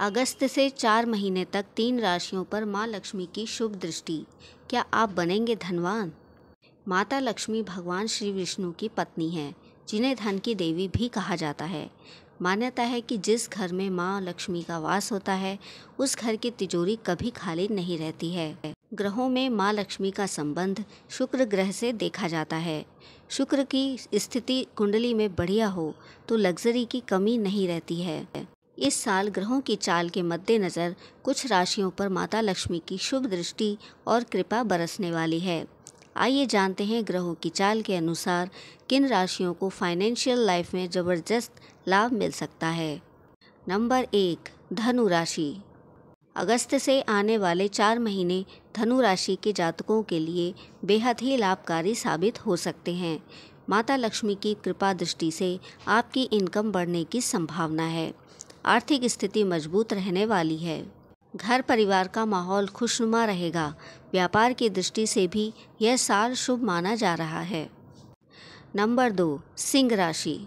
अगस्त से चार महीने तक तीन राशियों पर माँ लक्ष्मी की शुभ दृष्टि क्या आप बनेंगे धनवान माता लक्ष्मी भगवान श्री विष्णु की पत्नी हैं जिन्हें धन की देवी भी कहा जाता है मान्यता है कि जिस घर में माँ लक्ष्मी का वास होता है उस घर की तिजोरी कभी खाली नहीं रहती है ग्रहों में माँ लक्ष्मी का संबंध शुक्र ग्रह से देखा जाता है शुक्र की स्थिति कुंडली में बढ़िया हो तो लग्जरी की कमी नहीं रहती है इस साल ग्रहों की चाल के मद्देनज़र कुछ राशियों पर माता लक्ष्मी की शुभ दृष्टि और कृपा बरसने वाली है आइए जानते हैं ग्रहों की चाल के अनुसार किन राशियों को फाइनेंशियल लाइफ में ज़बरदस्त लाभ मिल सकता है नंबर एक धनु राशि अगस्त से आने वाले चार महीने धनु राशि के जातकों के लिए बेहद ही लाभकारी साबित हो सकते हैं माता लक्ष्मी की कृपा दृष्टि से आपकी इनकम बढ़ने की संभावना है आर्थिक स्थिति मजबूत रहने वाली है घर परिवार का माहौल खुशनुमा रहेगा व्यापार की दृष्टि से भी यह साल शुभ माना जा रहा है नंबर दो सिंह राशि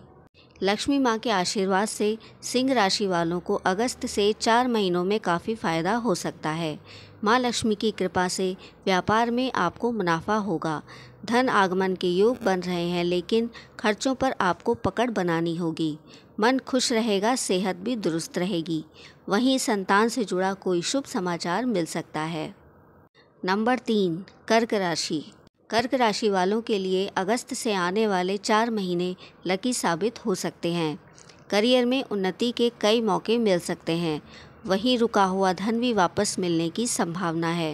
लक्ष्मी माँ के आशीर्वाद से सिंह राशि वालों को अगस्त से चार महीनों में काफ़ी फ़ायदा हो सकता है माँ लक्ष्मी की कृपा से व्यापार में आपको मुनाफा होगा धन आगमन के योग बन रहे हैं लेकिन खर्चों पर आपको पकड़ बनानी होगी मन खुश रहेगा सेहत भी दुरुस्त रहेगी वहीं संतान से जुड़ा कोई शुभ समाचार मिल सकता है नंबर तीन कर्क राशि कर्क राशि वालों के लिए अगस्त से आने वाले चार महीने लकी साबित हो सकते हैं करियर में उन्नति के कई मौके मिल सकते हैं वहीं रुका हुआ धन भी वापस मिलने की संभावना है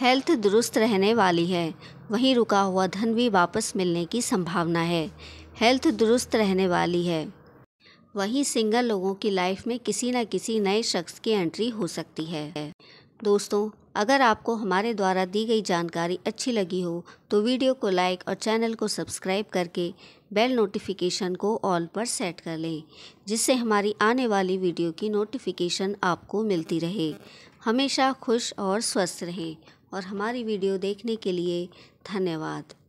हेल्थ दुरुस्त रहने वाली है वहीं रुका हुआ धन भी वापस मिलने की संभावना है हेल्थ दुरुस्त रहने वाली है वहीं सिंगल लोगों की लाइफ में किसी न किसी नए शख्स की एंट्री हो सकती है दोस्तों अगर आपको हमारे द्वारा दी गई जानकारी अच्छी लगी हो तो वीडियो को लाइक और चैनल को सब्सक्राइब करके बेल नोटिफिकेशन को ऑल पर सेट कर लें जिससे हमारी आने वाली वीडियो की नोटिफिकेशन आपको मिलती रहे हमेशा खुश और स्वस्थ रहें और हमारी वीडियो देखने के लिए धन्यवाद